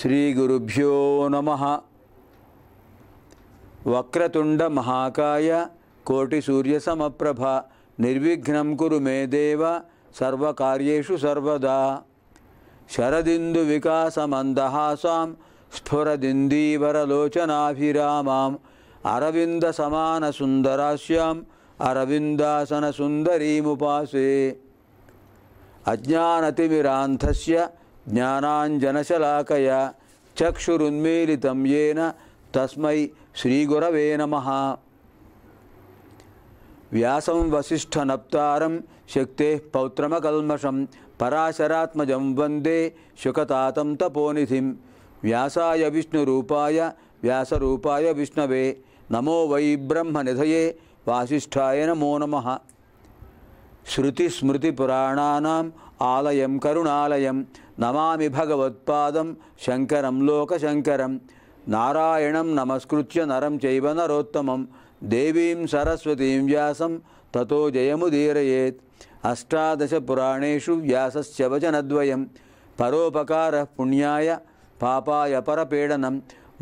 श्रीगुरभ्यो नम वक्रतुंड महाकाय कोटिसूर्यसमप्रभ निर्विघ्न कुरु मे देव सर्वकार्येषु सर्वदा शरदिन्दुविकासमन्दहासां स्फुरदिन्दीवरलोचनाभिरामाम् अरविन्दसमानसुन्दरास्याम् अरविन्दासनसुन्दरीमुपासे से ज्ञानाञ्जनशलाकय चक्षुरुन्मीलितं येन तस्मै श्रीगुरवे नमः व्यासं वसिष्ठनप्तारं शक्तेः पौत्रमकल्मषं पराशरात्मजं वंदे शुकतातं तपोनिधिं व्यासाय विष्णुरूपाय व्यासरूपाय विष्णवे नमो वै ब्रह्म ब्रह्मनिधये वासिष्ठाय नमो नम श्रुतिस्मृतिपुराणानां ఆలయం కరుణాలయం నమామి భగవత్పాదం శంకరం లోకశంకరం నారాయణం నమస్కృత్య నరం చైవ నరోత్తమం దేవీం సరస్వతీం వ్యాసం తతో జయముదీరయేత్ అష్టాదశ పురాణేషు వచనద్వయం పరోపకార పుణ్యాయ పాపాయ పరపీడనం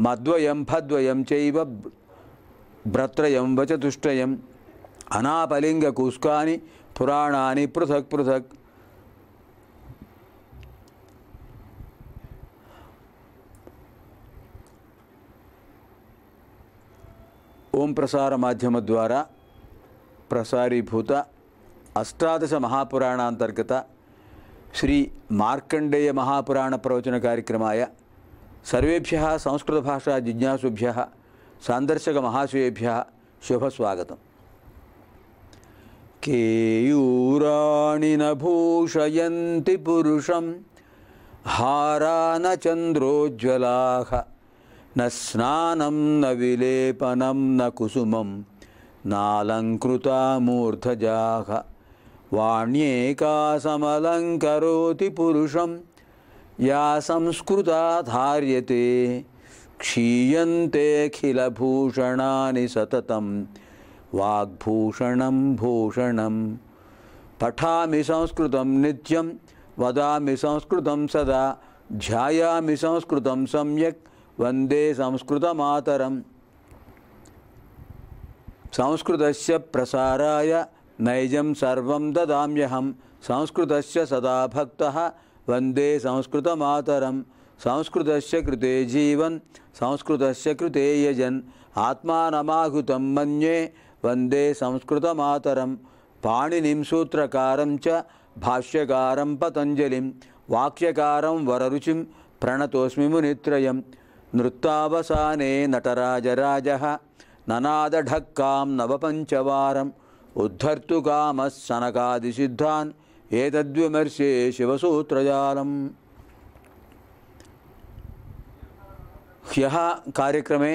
మద్వయం భద్వయం చైవ భ్రత్రయం వచతుష్టయం అనాపలింగ కూస్కాని పురాణాని పృథక్ పృథక్ ఓం ప్రసార మాధ్యమ ద్వారా ప్రసారీభూత అష్టాదశ మహాపురాణాంతర్గత శ్రీ మార్కండేయ మహాపురాణ ప్రవచన కార్యక్రమాయ సర్వేభ్య సంస్కృతభాషా జిజ్ఞాసుభ్య సాందర్శక మహాశయేభ్య శుభస్వాగతం కేయూరాణి నభూషయంతి పురుషం హారాన చంద్రోజ్వలాహ न स्नानं न विलेपनं न मूर्धजा वाण्ये का वाण्येकासमलङ्करोति पुरुषं या संस्कृता धार्यते क्षीयन्तेऽखिलभूषणानि सतत वाग्भूषण भूषण पठामि संस्कृत नित्यं वदामि संस्कृतं सदा ध्यायामि संस्कृत सम्यक् వందే సంస్కృతమాతరం సంస్కృతస్య ప్రసారాయ నైజం సర్వం దదామ్యహం సంస్కృతస్య సదా భక్త వందే సంస్కృతమాతరం సంస్కృతస్య కృతే జీవన్ సంస్కృతస్య కృతే యజన్ ఆత్మానమాహుతం మన్యే వందే సంస్కృతమాతరం పాణినిం సూత్రకారం చ భాష్యకారం పతంజలిం వాక్యకారం వరరుచిం ప్రణతోస్మి మునిత్రయం नृत्तावसाने नटराजराजः ननादढक्कां नवपञ्चवारम् सनकादिसिद्धान् एतद्विमर्शे शिवसूत्रजालम् ह्यः कार्यक्रमे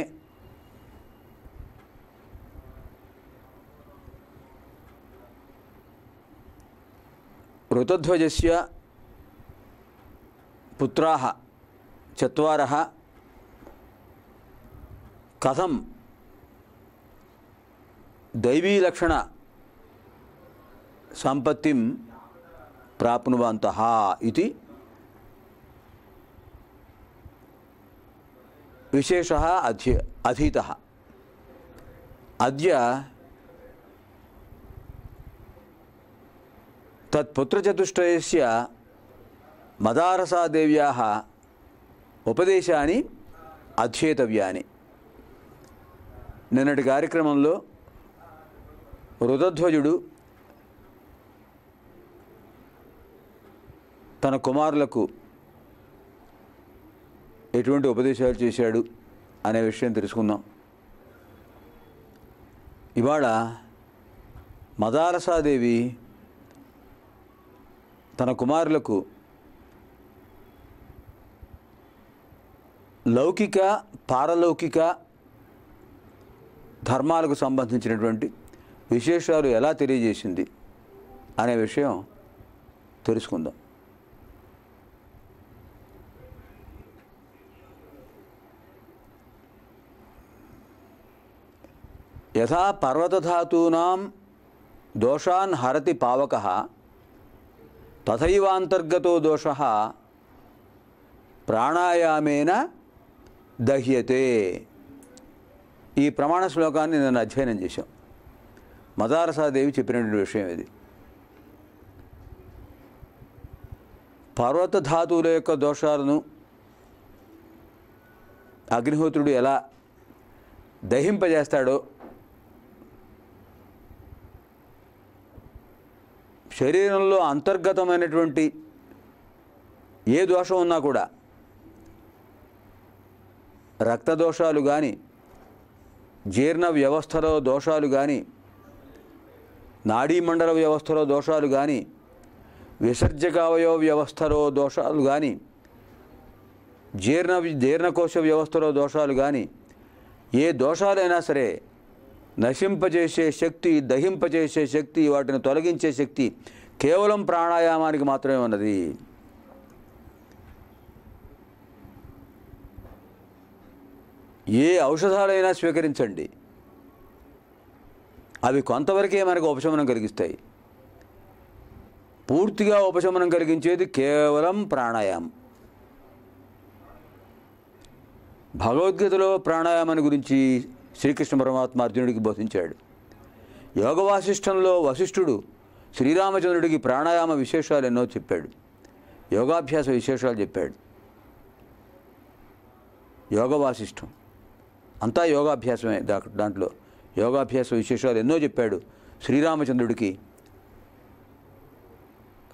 ऋतध्वजस्य पुत्राः चत्वारः కథం దైవీ లక్షణ సంపత్తి ప్రాప్నువంత ఇది విశేష అధ్య అధీత అద్య తత్పుత్రచతుష్టయస్య మదారసాదేవ్యా ఉపదేశాన్ని అధ్యేతవ్యాన్ని నిన్నటి కార్యక్రమంలో రుదధ్వజుడు తన కుమారులకు ఎటువంటి ఉపదేశాలు చేశాడు అనే విషయం తెలుసుకుందాం ఇవాళ మదాలసాదేవి తన కుమారులకు లౌకిక పారలౌకిక ధర్మాలకు సంబంధించినటువంటి విశేషాలు ఎలా తెలియజేసింది అనే విషయం తెలుసుకుందాం యథా పర్వతధాతూనాం దోషాన్ హరతి పావక తథైవాంతర్గతో దోష ప్రాణాయామేన దహ్యతే ఈ ప్రమాణ శ్లోకాన్ని నేను అధ్యయనం చేశాం మదారసాదేవి చెప్పినటువంటి విషయం ఇది పర్వత ధాతువుల యొక్క దోషాలను అగ్నిహోత్రుడు ఎలా దహింపజేస్తాడో శరీరంలో అంతర్గతమైనటువంటి ఏ దోషం ఉన్నా కూడా రక్తదోషాలు కానీ జీర్ణ వ్యవస్థలో దోషాలు కానీ నాడీ మండల వ్యవస్థలో దోషాలు కానీ విసర్జకావయవ వ్యవస్థలో దోషాలు కానీ జీర్ణ జీర్ణకోశ వ్యవస్థలో దోషాలు కానీ ఏ దోషాలైనా సరే నశింపజేసే శక్తి దహింపజేసే శక్తి వాటిని తొలగించే శక్తి కేవలం ప్రాణాయామానికి మాత్రమే ఉన్నది ఏ ఔషధాలైనా స్వీకరించండి అవి కొంతవరకే మనకు ఉపశమనం కలిగిస్తాయి పూర్తిగా ఉపశమనం కలిగించేది కేవలం ప్రాణాయామం భగవద్గీతలో ప్రాణాయామాన్ని గురించి శ్రీకృష్ణ పరమాత్మ అర్జునుడికి బోధించాడు యోగ వాసిష్టంలో వశిష్ఠుడు శ్రీరామచంద్రుడికి ప్రాణాయామ విశేషాలు ఎన్నో చెప్పాడు యోగాభ్యాస విశేషాలు చెప్పాడు యోగ వాసిష్టం అంతా యోగాభ్యాసమే దా దాంట్లో యోగాభ్యాస విశేషాలు ఎన్నో చెప్పాడు శ్రీరామచంద్రుడికి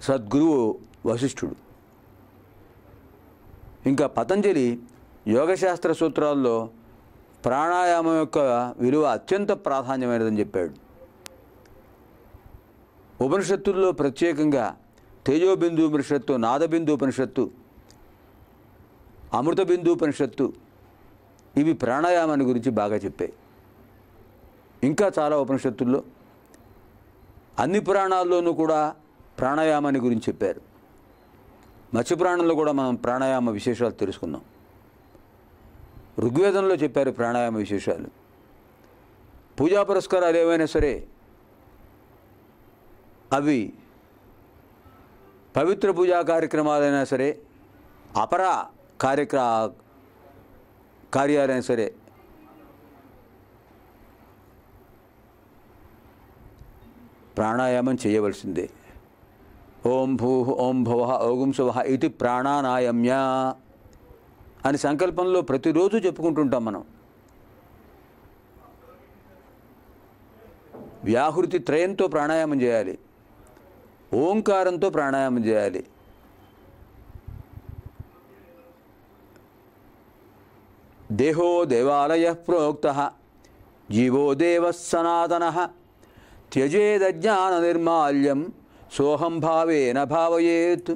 సద్గురువు వశిష్ఠుడు ఇంకా పతంజలి యోగశాస్త్ర సూత్రాల్లో ప్రాణాయామం యొక్క విలువ అత్యంత ప్రాధాన్యమైనదని చెప్పాడు ఉపనిషత్తుల్లో ప్రత్యేకంగా తేజోబిందు ఉపనిషత్తు నాదబిందు ఉపనిషత్తు అమృతబిందు ఉపనిషత్తు ఇవి ప్రాణాయామాన్ని గురించి బాగా చెప్పాయి ఇంకా చాలా ఉపనిషత్తుల్లో అన్ని పురాణాల్లోనూ కూడా ప్రాణాయామాన్ని గురించి చెప్పారు ప్రాణంలో కూడా మనం ప్రాణాయామ విశేషాలు తెలుసుకుందాం ఋగ్వేదంలో చెప్పారు ప్రాణాయామ విశేషాలు పూజా పురస్కారాలు ఏవైనా సరే అవి పవిత్ర పూజా కార్యక్రమాలైనా సరే అపర కార్యక్ర కార్యాలయం సరే ప్రాణాయామం చేయవలసిందే ఓం భూ ఓం భవ ఓగుంశవ ఇది ప్రాణానాయమ్య అని సంకల్పంలో ప్రతిరోజు చెప్పుకుంటుంటాం మనం వ్యాహృతి త్రయంతో ప్రాణాయామం చేయాలి ఓంకారంతో ప్రాణాయామం చేయాలి దేహో దేవాలయ ప్రోక్త జీవో దేవ సనాతన త్యజేదజ్ఞాన నిర్మాల్యం సోహం భావేన భావయేత్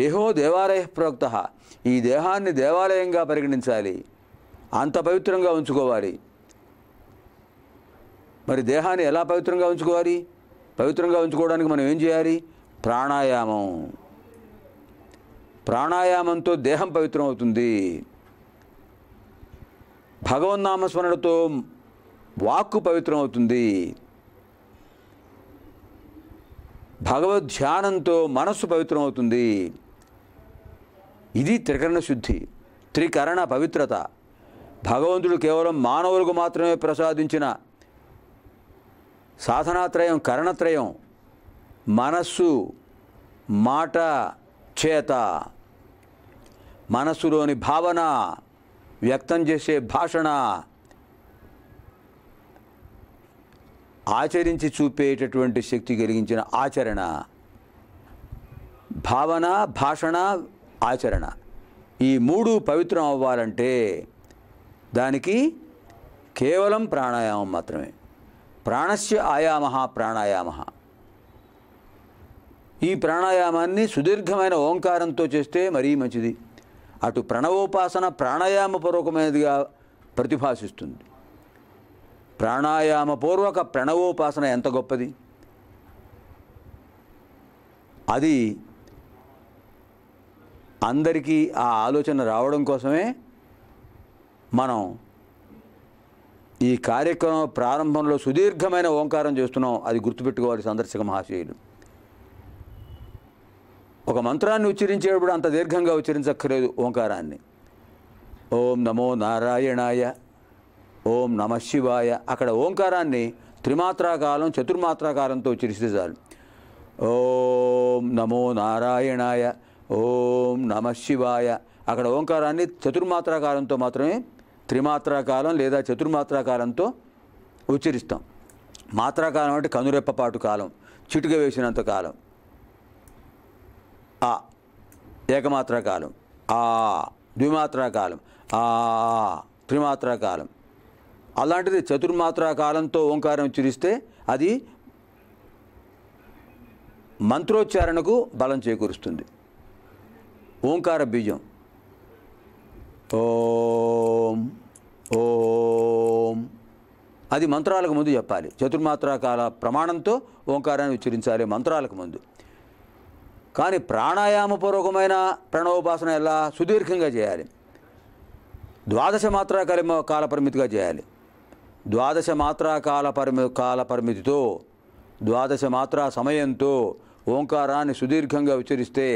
దేహో దేవాలయ ప్రోక్త ఈ దేహాన్ని దేవాలయంగా పరిగణించాలి అంత పవిత్రంగా ఉంచుకోవాలి మరి దేహాన్ని ఎలా పవిత్రంగా ఉంచుకోవాలి పవిత్రంగా ఉంచుకోవడానికి మనం ఏం చేయాలి ప్రాణాయామం ప్రాణాయామంతో దేహం పవిత్రం అవుతుంది భగవన్నామస్మరణతో వాక్కు పవిత్రమవుతుంది భగవద్ ధ్యానంతో మనస్సు పవిత్రమవుతుంది ఇది త్రికరణ శుద్ధి త్రికరణ పవిత్రత భగవంతుడు కేవలం మానవులకు మాత్రమే ప్రసాదించిన సాధనాత్రయం కరణత్రయం మనస్సు మాట చేత మనస్సులోని భావన వ్యక్తం చేసే భాషణ ఆచరించి చూపేటటువంటి శక్తి కలిగించిన ఆచరణ భావన భాషణ ఆచరణ ఈ మూడు పవిత్రం అవ్వాలంటే దానికి కేవలం ప్రాణాయామం మాత్రమే ప్రాణస్య ఆయామ ప్రాణాయామ ఈ ప్రాణాయామాన్ని సుదీర్ఘమైన ఓంకారంతో చేస్తే మరీ మంచిది అటు ప్రణవోపాసన ప్రాణాయామపూర్వకమైనదిగా ప్రతిభాషిస్తుంది ప్రాణాయామపూర్వక ప్రణవోపాసన ఎంత గొప్పది అది అందరికీ ఆ ఆలోచన రావడం కోసమే మనం ఈ కార్యక్రమం ప్రారంభంలో సుదీర్ఘమైన ఓంకారం చేస్తున్నాం అది గుర్తుపెట్టుకోవాలి సందర్శక మహాశయులు ఒక మంత్రాన్ని ఉచ్చరించేటప్పుడు అంత దీర్ఘంగా ఉచ్చరించక్కర్లేదు ఓంకారాన్ని ఓం నమో నారాయణాయ ఓం నమ శివాయ అక్కడ ఓంకారాన్ని త్రిమాత్రాకాలం చతుర్మాత్రాకాలంతో ఉచ్చరిస్తే చాలు ఓం నమో నారాయణాయ ఓం నమ శివాయ అక్కడ ఓంకారాన్ని చతుర్మాత్రాకారంతో మాత్రమే త్రిమాత్రాకాలం లేదా చతుర్మాత్రాకాలంతో ఉచ్చరిస్తాం మాత్రాకాలం అంటే కనురెప్పపాటు కాలం చిటుక వేసినంత కాలం ఆ కాలం ఆ కాలం ఆ కాలం అలాంటిది కాలంతో ఓంకారం చిరిస్తే అది మంత్రోచ్చారణకు బలం చేకూరుస్తుంది ఓంకార బీజం ఓం ఓం అది మంత్రాలకు ముందు చెప్పాలి చతుర్మాత్రాకాల ప్రమాణంతో ఓంకారాన్ని ఉచ్చరించాలి మంత్రాలకు ముందు కానీ ప్రాణాయామపూర్వకమైన ప్రణవోపాసన ఎలా సుదీర్ఘంగా చేయాలి ద్వాదశ మాత్రా కాల కాల పరిమితిగా చేయాలి ద్వాదశ మాత్రా కాల పరిమి కాల పరిమితితో ద్వాదశ మాత్రా సమయంతో ఓంకారాన్ని సుదీర్ఘంగా ఉచ్చరిస్తే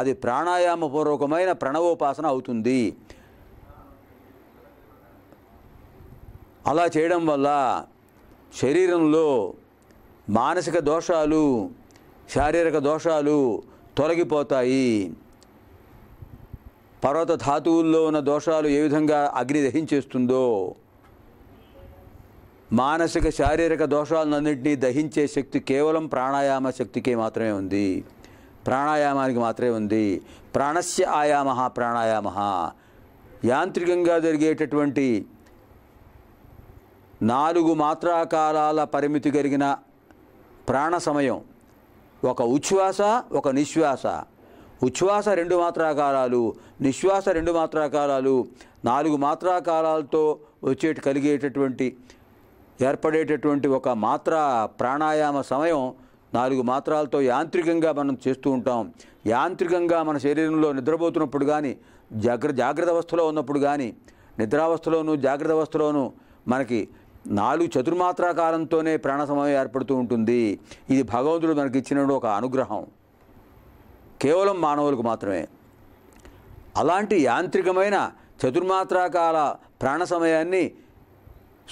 అది ప్రాణాయామపూర్వకమైన ప్రణవోపాసన అవుతుంది అలా చేయడం వల్ల శరీరంలో మానసిక దోషాలు శారీరక దోషాలు తొలగిపోతాయి పర్వత ధాతువుల్లో ఉన్న దోషాలు ఏ విధంగా అగ్ని దహించేస్తుందో మానసిక శారీరక దోషాలన్నింటినీ దహించే శక్తి కేవలం ప్రాణాయామ శక్తికే మాత్రమే ఉంది ప్రాణాయామానికి మాత్రమే ఉంది ప్రాణస్య ఆయామ ప్రాణాయామ యాంత్రికంగా జరిగేటటువంటి నాలుగు మాత్రాకాలాల పరిమితి కలిగిన ప్రాణ సమయం ఒక ఉచ్ఛ్వాస ఒక నిశ్వాస ఉచ్ఛ్వాస రెండు మాత్రాకారాలు నిశ్వాస రెండు మాత్రాకారాలు నాలుగు మాత్రాకారాలతో వచ్చే కలిగేటటువంటి ఏర్పడేటటువంటి ఒక మాత్ర ప్రాణాయామ సమయం నాలుగు మాత్రాలతో యాంత్రికంగా మనం చేస్తూ ఉంటాం యాంత్రికంగా మన శరీరంలో నిద్రపోతున్నప్పుడు కానీ జాగ్ర జాగ్రత్త అవస్థలో ఉన్నప్పుడు కానీ నిద్రావస్థలోను జాగ్రత్త అవస్థలోను మనకి నాలుగు ప్రాణ సమయం ఏర్పడుతూ ఉంటుంది ఇది భగవంతుడు మనకిచ్చిన ఒక అనుగ్రహం కేవలం మానవులకు మాత్రమే అలాంటి యాంత్రికమైన చతుర్మాత్రాకాల ప్రాణ సమయాన్ని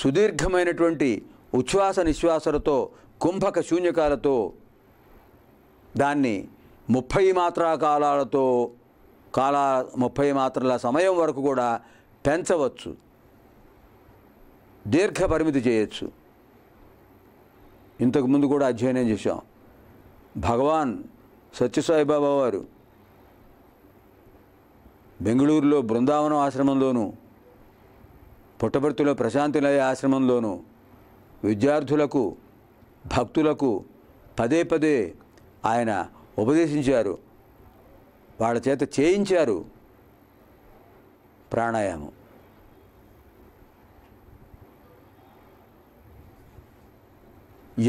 సుదీర్ఘమైనటువంటి ఉచ్ఛ్వాస నిశ్వాసలతో కుంభక శూన్యకాలతో దాన్ని ముప్పై మాత్రా కాలాలతో కాల ముప్పై మాత్రల సమయం వరకు కూడా పెంచవచ్చు దీర్ఘ పరిమితి చేయొచ్చు ఇంతకుముందు కూడా అధ్యయనం చేశాం భగవాన్ సత్యసాయిబాబా వారు బెంగళూరులో బృందావనం ఆశ్రమంలోనూ పుట్టపర్తిలో ప్రశాంతిలయ ఆశ్రమంలోనూ విద్యార్థులకు భక్తులకు పదే పదే ఆయన ఉపదేశించారు వాళ్ళ చేత చేయించారు ప్రాణాయామం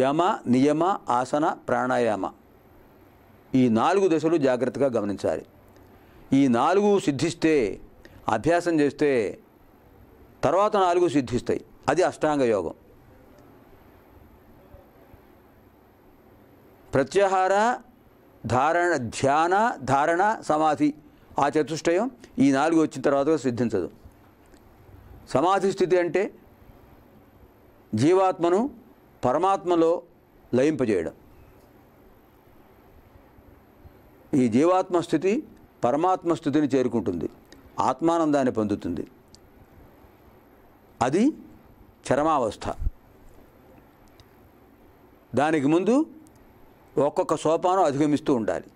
యమ నియమ ఆసన ప్రాణాయామ ఈ నాలుగు దశలు జాగ్రత్తగా గమనించాలి ఈ నాలుగు సిద్ధిస్తే అభ్యాసం చేస్తే తర్వాత నాలుగు సిద్ధిస్తాయి అది అష్టాంగ యోగం ప్రత్యాహార ధారణ ధ్యాన ధారణ సమాధి ఆ చతుష్టయం ఈ నాలుగు వచ్చిన తర్వాత సిద్ధించదు సమాధి స్థితి అంటే జీవాత్మను పరమాత్మలో లయింపజేయడం ఈ జీవాత్మ స్థితి పరమాత్మ స్థితిని చేరుకుంటుంది ఆత్మానందాన్ని పొందుతుంది అది చరమావస్థ దానికి ముందు ఒక్కొక్క సోపానం అధిగమిస్తూ ఉండాలి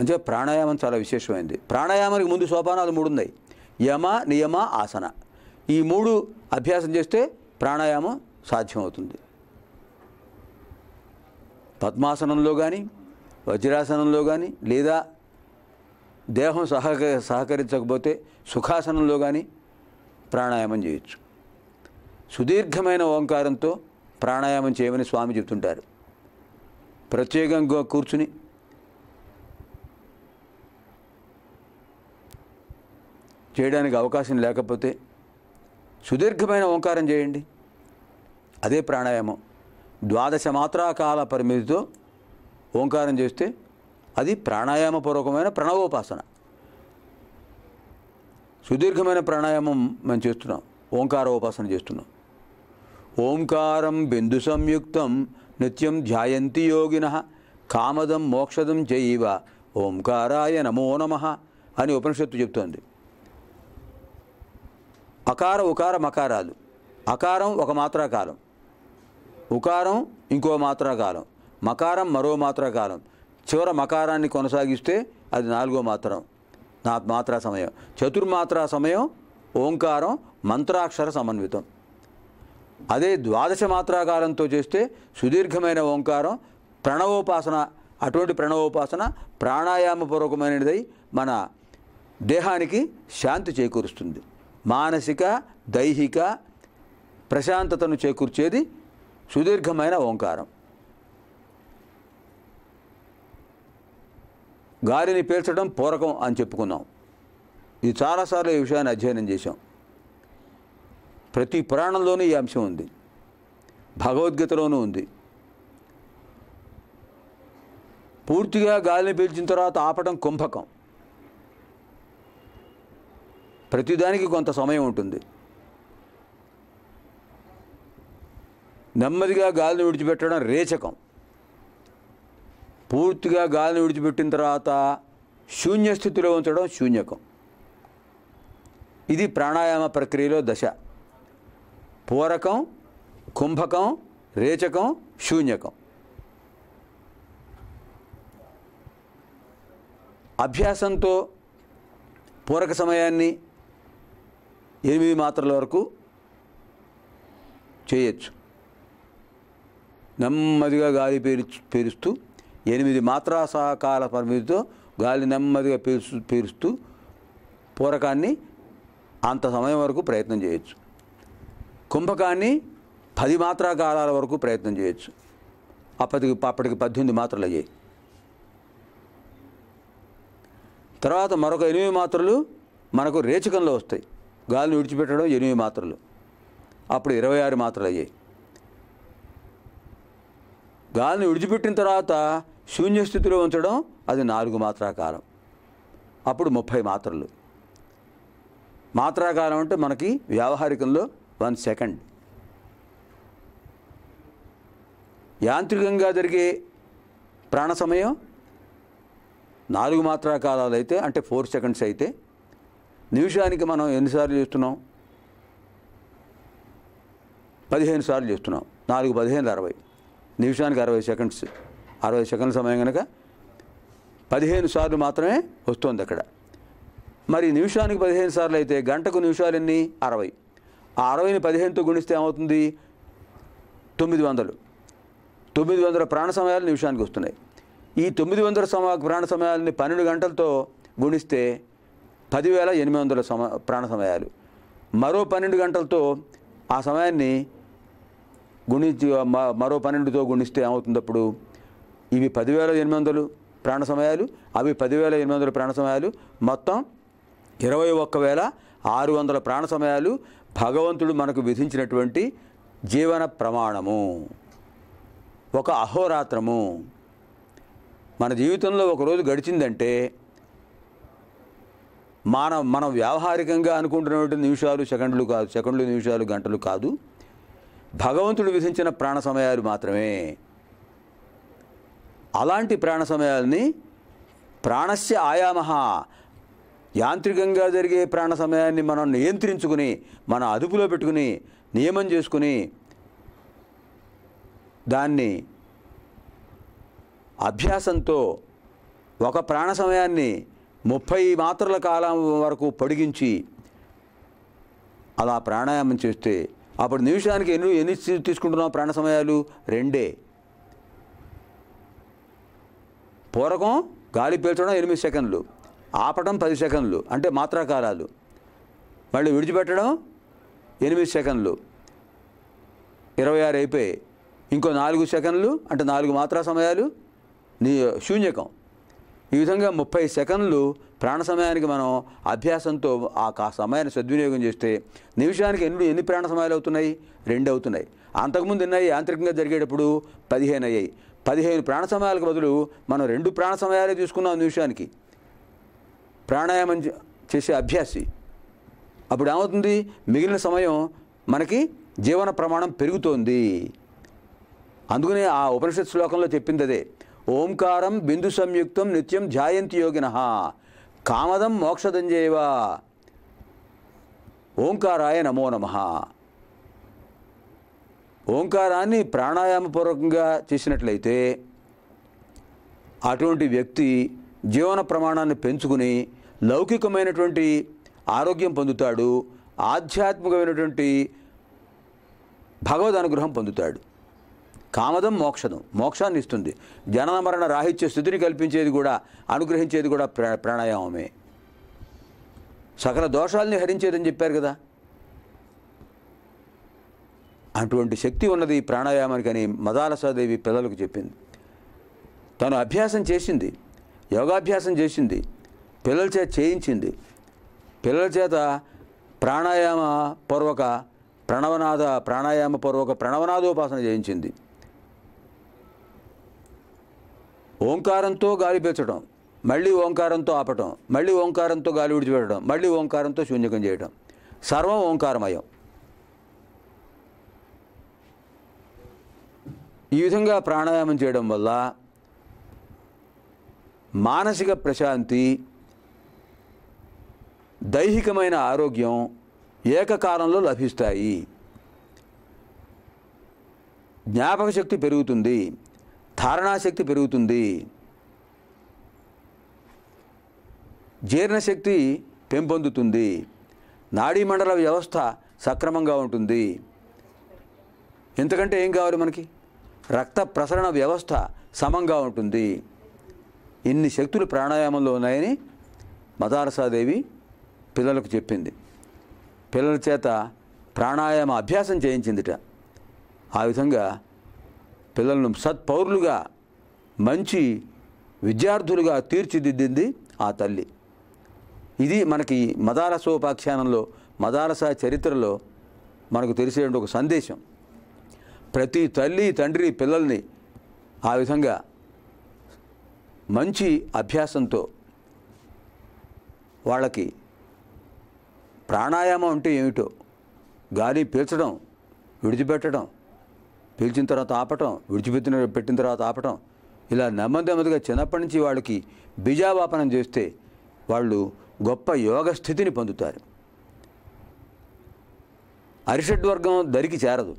అంటే ప్రాణాయామం చాలా విశేషమైంది ప్రాణాయామానికి ముందు సోపానాలు మూడు ఉన్నాయి యమ నియమ ఆసన ఈ మూడు అభ్యాసం చేస్తే ప్రాణాయామం సాధ్యమవుతుంది పద్మాసనంలో కానీ వజ్రాసనంలో కానీ లేదా దేహం సహక సహకరించకపోతే సుఖాసనంలో కానీ ప్రాణాయామం చేయొచ్చు సుదీర్ఘమైన ఓంకారంతో ప్రాణాయామం చేయమని స్వామి చెబుతుంటారు ప్రత్యేకంగా కూర్చుని చేయడానికి అవకాశం లేకపోతే సుదీర్ఘమైన ఓంకారం చేయండి అదే ప్రాణాయామం ద్వాదశ మాత్రాకాల పరిమితితో ఓంకారం చేస్తే అది ప్రాణాయామపూర్వకమైన ప్రణవోపాసన సుదీర్ఘమైన ప్రాణాయామం మేము చేస్తున్నాం ఓంకారోపాసన చేస్తున్నాం ఓంకారం బిందు సంయుక్తం నిత్యం ధ్యాయంతి యోగిన కామదం మోక్షదం చైవ ఓంకారాయ నమో నమ అని ఉపనిషత్తు చెప్తోంది అకార ఉకార మకారాలు అకారం ఒక మాత్రాకారం ఉకారం ఇంకో మాత్రాకారం మకారం మరో మాత్రాకారం చివర మకారాన్ని కొనసాగిస్తే అది నాలుగో మాత్రం నా మాత్రా సమయం చతుర్మాత్రా సమయం ఓంకారం మంత్రాక్షర సమన్వితం అదే ద్వాదశ మాత్రాకారంతో చేస్తే సుదీర్ఘమైన ఓంకారం ప్రణవోపాసన అటువంటి ప్రణవోపాసన ప్రాణాయామపూర్వకమైనది మన దేహానికి శాంతి చేకూరుస్తుంది మానసిక దైహిక ప్రశాంతతను చేకూర్చేది సుదీర్ఘమైన ఓంకారం గాలిని పీల్చడం పూరకం అని చెప్పుకున్నాం ఇది చాలాసార్లు ఈ విషయాన్ని అధ్యయనం చేశాం ప్రతి పురాణంలోనూ ఈ అంశం ఉంది భగవద్గీతలోనూ ఉంది పూర్తిగా గాలిని పీల్చిన తర్వాత ఆపడం కుంభకం ప్రతిదానికి కొంత సమయం ఉంటుంది నెమ్మదిగా గాలిని విడిచిపెట్టడం రేచకం పూర్తిగా గాలిని విడిచిపెట్టిన తర్వాత శూన్యస్థితిలో ఉంచడం శూన్యకం ఇది ప్రాణాయామ ప్రక్రియలో దశ పూరకం కుంభకం రేచకం శూన్యకం అభ్యాసంతో పూరక సమయాన్ని ఎనిమిది మాత్రల వరకు చేయొచ్చు నెమ్మదిగా గాలి పీల్చు పీలుస్తూ ఎనిమిది మాత్రా సహకాల పరిమితితో గాలి నెమ్మదిగా పీల్చు పీలుస్తూ పూరకాన్ని అంత సమయం వరకు ప్రయత్నం చేయొచ్చు కుంభకాన్ని పది మాత్రా కాలాల వరకు ప్రయత్నం చేయొచ్చు అప్పటికి అప్పటికి పద్దెనిమిది మాత్రలు అయ్యాయి తర్వాత మరొక ఎనిమిది మాత్రలు మనకు రేచకంలో వస్తాయి గాలి విడిచిపెట్టడం ఎనిమిది మాత్రలు అప్పుడు ఇరవై ఆరు మాత్రలు అయ్యాయి గాలిని విడిచిపెట్టిన తర్వాత శూన్యస్థితిలో ఉంచడం అది నాలుగు మాత్రాకాలం అప్పుడు ముప్పై మాత్రలు మాత్రాకాలం అంటే మనకి వ్యావహారికంలో వన్ సెకండ్ యాంత్రికంగా జరిగే ప్రాణ సమయం నాలుగు మాత్రాకాలాలు అయితే అంటే ఫోర్ సెకండ్స్ అయితే నిమిషానికి మనం ఎన్నిసార్లు చూస్తున్నాం పదిహేను సార్లు చూస్తున్నాం నాలుగు పదిహేను అరవై నిమిషానికి అరవై సెకండ్స్ అరవై సెకండ్ల సమయం కనుక పదిహేను సార్లు మాత్రమే వస్తుంది అక్కడ మరి నిమిషానికి పదిహేను సార్లు అయితే గంటకు నిమిషాలు ఎన్ని అరవై ఆ అరవైని పదిహేనుతో గుణిస్తే ఏమవుతుంది తొమ్మిది వందలు తొమ్మిది వందల ప్రాణ సమయాలు నిమిషానికి వస్తున్నాయి ఈ తొమ్మిది వందల సమ ప్రాణ సమయాలని పన్నెండు గంటలతో గుణిస్తే పదివేల ఎనిమిది వందల సమ ప్రాణ సమయాలు మరో పన్నెండు గంటలతో ఆ సమయాన్ని గుణించి మరో పన్నెండుతో గుణిస్తే ఏమవుతుందప్పుడు ఇవి పదివేల ఎనిమిది వందలు ప్రాణ సమయాలు అవి పదివేల ఎనిమిది వందల ప్రాణ సమయాలు మొత్తం ఇరవై ఒక్క వేల ఆరు వందల ప్రాణ సమయాలు భగవంతుడు మనకు విధించినటువంటి జీవన ప్రమాణము ఒక అహోరాత్రము మన జీవితంలో ఒకరోజు గడిచిందంటే మన మనం వ్యావహారికంగా అనుకుంటున్నటువంటి నిమిషాలు సెకండ్లు కాదు సెకండ్లు నిమిషాలు గంటలు కాదు భగవంతుడు విధించిన ప్రాణ సమయాలు మాత్రమే అలాంటి ప్రాణ సమయాల్ని ప్రాణస్య ఆయామ యాంత్రికంగా జరిగే ప్రాణ సమయాన్ని మనం నియంత్రించుకుని మన అదుపులో పెట్టుకుని నియమం చేసుకుని దాన్ని అభ్యాసంతో ఒక ప్రాణ సమయాన్ని ముప్పై మాత్రల కాలం వరకు పొడిగించి అలా ప్రాణాయామం చేస్తే అప్పుడు నిమిషానికి ఎన్ని ఎన్ని తీసుకుంటున్నాం ప్రాణ సమయాలు రెండే పూరకం గాలి పీల్చడం ఎనిమిది సెకండ్లు ఆపడం పది సెకండ్లు అంటే మాత్రాకాలాలు మళ్ళీ విడిచిపెట్టడం ఎనిమిది సెకండ్లు ఇరవై ఆరు అయిపోయి ఇంకో నాలుగు సెకండ్లు అంటే నాలుగు మాత్రా సమయాలు నీ శూన్యకం ఈ విధంగా ముప్పై సెకండ్లు ప్రాణ సమయానికి మనం అభ్యాసంతో ఆ సమయాన్ని సద్వినియోగం చేస్తే నిమిషానికి ఎన్ని ఎన్ని ప్రాణ సమయాలు అవుతున్నాయి రెండు అవుతున్నాయి అంతకుముందు ఎన్నయ్యి యాంత్రికంగా జరిగేటప్పుడు పదిహేను అయ్యాయి పదిహేను ప్రాణ సమయాలకు బదులు మనం రెండు ప్రాణ సమయాలే తీసుకున్నాం నిమిషానికి ప్రాణాయామం చేసే అభ్యాసి అప్పుడు ఏమవుతుంది మిగిలిన సమయం మనకి జీవన ప్రమాణం పెరుగుతోంది అందుకనే ఆ ఉపనిషత్ శ్లోకంలో చెప్పింది అదే ఓంకారం బిందు సంయుక్తం నిత్యం ధ్యాయంతి యోగిన కామదం మోక్షదం చేయవ ఓంకారాయ నమో నమ ఓంకారాన్ని ప్రాణాయామపూర్వకంగా చేసినట్లయితే అటువంటి వ్యక్తి జీవన ప్రమాణాన్ని పెంచుకుని లౌకికమైనటువంటి ఆరోగ్యం పొందుతాడు ఆధ్యాత్మికమైనటువంటి భగవద్ అనుగ్రహం పొందుతాడు కామదం మోక్షదం మోక్షాన్ని ఇస్తుంది జనన మరణ రాహిత్య స్థితిని కల్పించేది కూడా అనుగ్రహించేది కూడా ప్రాణాయామమే సకల దోషాలని హరించేదని చెప్పారు కదా అటువంటి శక్తి ఉన్నది ప్రాణాయామానికి అని మదాలసాదేవి పిల్లలకు చెప్పింది తను అభ్యాసం చేసింది యోగాభ్యాసం చేసింది పిల్లల చేత చేయించింది పిల్లల చేత ప్రాణాయామ పూర్వక ప్రణవనాద ప్రాణాయామ పూర్వక ప్రణవనాదోపాసన చేయించింది ఓంకారంతో గాలి పీల్చడం మళ్ళీ ఓంకారంతో ఆపటం మళ్ళీ ఓంకారంతో గాలి విడిచిపెట్టడం మళ్ళీ ఓంకారంతో శూన్యకం చేయడం సర్వం ఓంకారమయం ఈ విధంగా ప్రాణాయామం చేయడం వల్ల మానసిక ప్రశాంతి దైహికమైన ఆరోగ్యం ఏకకాలంలో లభిస్తాయి జ్ఞాపక శక్తి పెరుగుతుంది ధారణాశక్తి పెరుగుతుంది జీర్ణశక్తి పెంపొందుతుంది నాడీమండల వ్యవస్థ సక్రమంగా ఉంటుంది ఎందుకంటే ఏం కావాలి మనకి రక్త ప్రసరణ వ్యవస్థ సమంగా ఉంటుంది ఇన్ని శక్తులు ప్రాణాయామంలో ఉన్నాయని మదారసాదేవి పిల్లలకు చెప్పింది పిల్లల చేత ప్రాణాయామ అభ్యాసం చేయించిందిట ఆ విధంగా పిల్లలను సత్పౌరులుగా మంచి విద్యార్థులుగా తీర్చిదిద్దింది ఆ తల్లి ఇది మనకి మదారసోపాఖ్యానంలో మదారస చరిత్రలో మనకు తెలిసేటువంటి ఒక సందేశం ప్రతి తల్లి తండ్రి పిల్లల్ని ఆ విధంగా మంచి అభ్యాసంతో వాళ్ళకి ప్రాణాయామం అంటే ఏమిటో గాలి పీల్చడం విడిచిపెట్టడం పిలిచిన తర్వాత ఆపటం విడిచిపెట్టిన పెట్టిన తర్వాత ఆపటం ఇలా నెమ్మదిగా చిన్నప్పటి నుంచి వాళ్ళకి బీజావాపనం చేస్తే వాళ్ళు గొప్ప యోగ స్థితిని పొందుతారు అరిషడ్ వర్గం దరికి చేరదు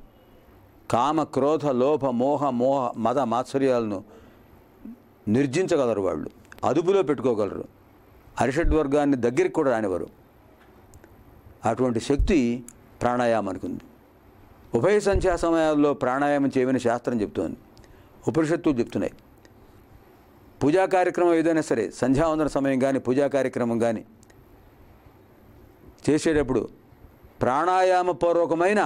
కామ క్రోధ లోభ మోహ మోహ మత మాత్సర్యాలను నిర్జించగలరు వాళ్ళు అదుపులో పెట్టుకోగలరు అరిషడ్ వర్గాన్ని దగ్గరికి కూడా రానివ్వరు అటువంటి శక్తి ప్రాణాయామానికి ఉంది ఉభయ సంధ్యా సమయాల్లో ప్రాణాయామం చేయమని శాస్త్రం చెప్తోంది ఉపనిషత్తులు చెప్తున్నాయి పూజా కార్యక్రమం ఏదైనా సరే సంధ్యావందన సమయం కానీ పూజా కార్యక్రమం కానీ చేసేటప్పుడు ప్రాణాయామపూర్వకమైన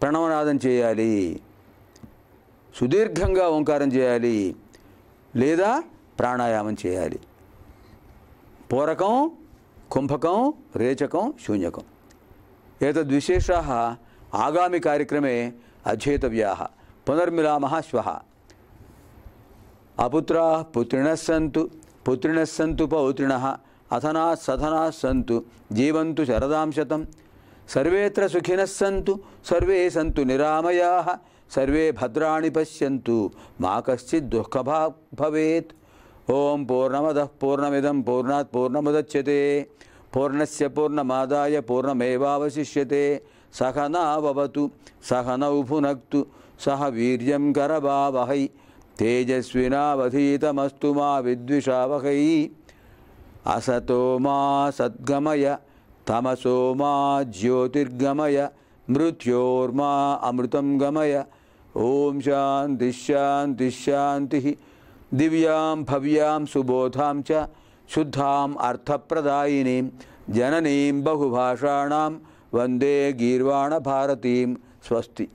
ప్రణవనాదం చేయాలి సుదీర్ఘంగా ఓంకారం చేయాలి లేదా ప్రాణాయామం చేయాలి పూరకం కుంభకం రేచకం శూన్యకం ఏతద్విశేషా आगामि कार्यक्रमे अध्येतव्याः पुनर्मिलामः श्वः अपुत्राः पुत्रिणः सन्तु पुत्रिणः सन्तु पौत्रिणः अथनाः सधनाः सन्तु जीवन्तु शरदां शतं सर्वेत्र सुखिनः सर्वे सन्तु निरामयाः सर्वे भद्रा पश्यन्तु मा कश्चित् दुःखभा भवेत् पूर्णमद पूर्णमदः पूर्णमिदं पूर्णात् पूर्णमुदच्यते पूर्णस्य पूर्णमादाय पूर्णमेवावशिष्यते सह नवतु सह नौभुनक्तु सह वीर्य करभावह तेजस्विनावधीतमस्तु मा विद्विषावह असतो मा सद्गमय तमसो मा ज्योतिर्गमय मृत्योर्मा अमृत गमय ओं शान्तिश्शान्तिश्शान्तिः दिव्यां भव्यां सुबोधां च शुद्धाम् अर्थप्रदायिनीं जननीं बहुभाषाणां वंदे गीर्वाण भारतीं स्वस्ति